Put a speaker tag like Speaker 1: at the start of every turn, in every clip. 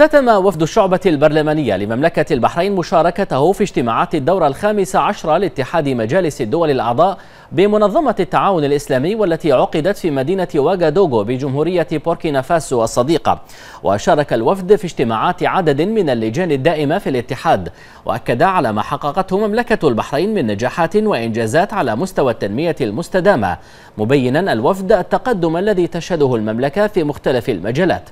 Speaker 1: اختتم وفد الشعبة البرلمانية لمملكة البحرين مشاركته في اجتماعات الدورة الخامسة عشرة لاتحاد مجالس الدول الأعضاء بمنظمة التعاون الإسلامي والتي عقدت في مدينة واغادوغو بجمهورية بوركينا فاسو الصديقة وشارك الوفد في اجتماعات عدد من اللجان الدائمة في الاتحاد وأكد على ما حققته مملكة البحرين من نجاحات وإنجازات على مستوى التنمية المستدامة مبينا الوفد التقدم الذي تشهده المملكة في مختلف المجالات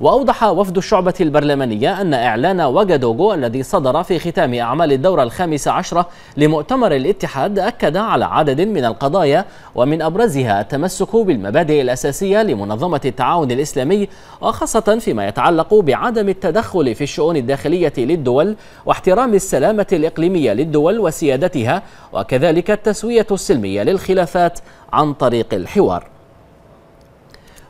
Speaker 1: وأوضح وفد الشعبة البرلمانية أن إعلان وجدوجو الذي صدر في ختام أعمال الدورة الخامسة عشرة لمؤتمر الاتحاد أكد على عدد من القضايا ومن أبرزها التمسك بالمبادئ الأساسية لمنظمة التعاون الإسلامي وخاصة فيما يتعلق بعدم التدخل في الشؤون الداخلية للدول واحترام السلامة الإقليمية للدول وسيادتها وكذلك التسوية السلمية للخلافات عن طريق الحوار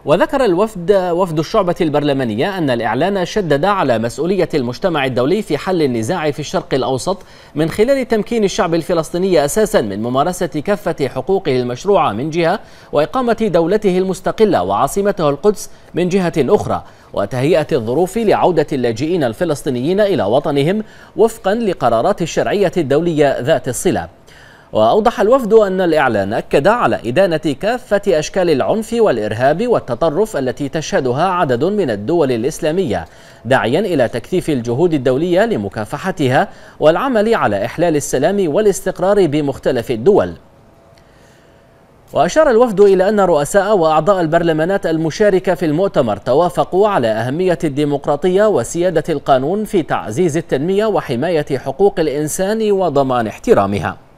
Speaker 1: وذكر الوفد وفد الشعبة البرلمانية أن الإعلان شدد على مسؤولية المجتمع الدولي في حل النزاع في الشرق الأوسط من خلال تمكين الشعب الفلسطيني أساسا من ممارسة كافة حقوقه المشروعة من جهة وإقامة دولته المستقلة وعاصمته القدس من جهة أخرى وتهيئة الظروف لعودة اللاجئين الفلسطينيين إلى وطنهم وفقا لقرارات الشرعية الدولية ذات الصلة وأوضح الوفد أن الإعلان أكد على إدانة كافة أشكال العنف والإرهاب والتطرف التي تشهدها عدد من الدول الإسلامية داعيا إلى تكثيف الجهود الدولية لمكافحتها والعمل على إحلال السلام والاستقرار بمختلف الدول وأشار الوفد إلى أن رؤساء وأعضاء البرلمانات المشاركة في المؤتمر توافقوا على أهمية الديمقراطية وسيادة القانون في تعزيز التنمية وحماية حقوق الإنسان وضمان احترامها